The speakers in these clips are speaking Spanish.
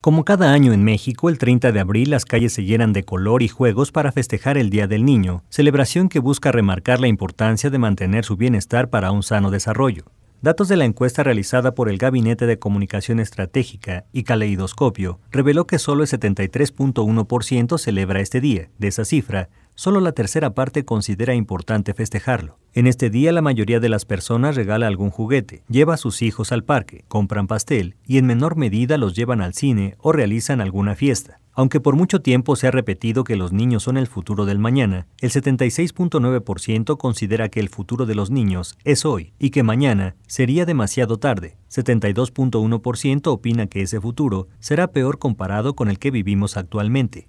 Como cada año en México, el 30 de abril las calles se llenan de color y juegos para festejar el Día del Niño, celebración que busca remarcar la importancia de mantener su bienestar para un sano desarrollo. Datos de la encuesta realizada por el Gabinete de Comunicación Estratégica y Caleidoscopio reveló que solo el 73.1% celebra este día. De esa cifra, Solo la tercera parte considera importante festejarlo. En este día la mayoría de las personas regala algún juguete, lleva a sus hijos al parque, compran pastel y en menor medida los llevan al cine o realizan alguna fiesta. Aunque por mucho tiempo se ha repetido que los niños son el futuro del mañana, el 76.9% considera que el futuro de los niños es hoy y que mañana sería demasiado tarde. 72.1% opina que ese futuro será peor comparado con el que vivimos actualmente.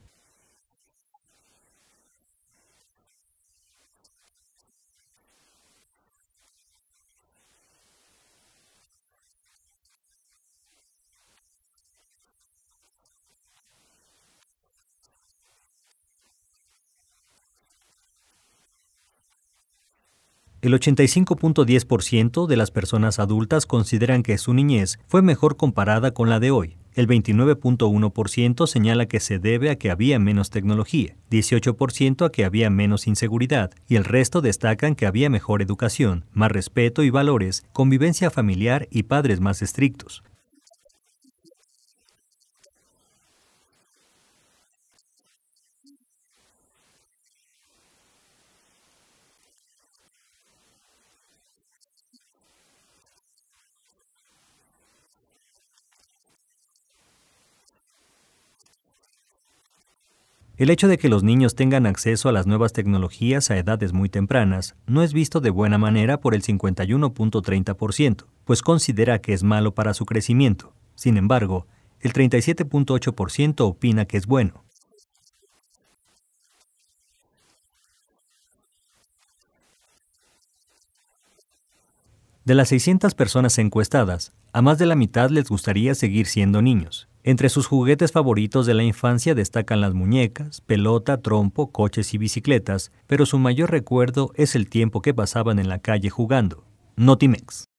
El 85.10% de las personas adultas consideran que su niñez fue mejor comparada con la de hoy. El 29.1% señala que se debe a que había menos tecnología, 18% a que había menos inseguridad y el resto destacan que había mejor educación, más respeto y valores, convivencia familiar y padres más estrictos. El hecho de que los niños tengan acceso a las nuevas tecnologías a edades muy tempranas no es visto de buena manera por el 51.30%, pues considera que es malo para su crecimiento. Sin embargo, el 37.8% opina que es bueno. De las 600 personas encuestadas, a más de la mitad les gustaría seguir siendo niños. Entre sus juguetes favoritos de la infancia destacan las muñecas, pelota, trompo, coches y bicicletas, pero su mayor recuerdo es el tiempo que pasaban en la calle jugando. Notimex.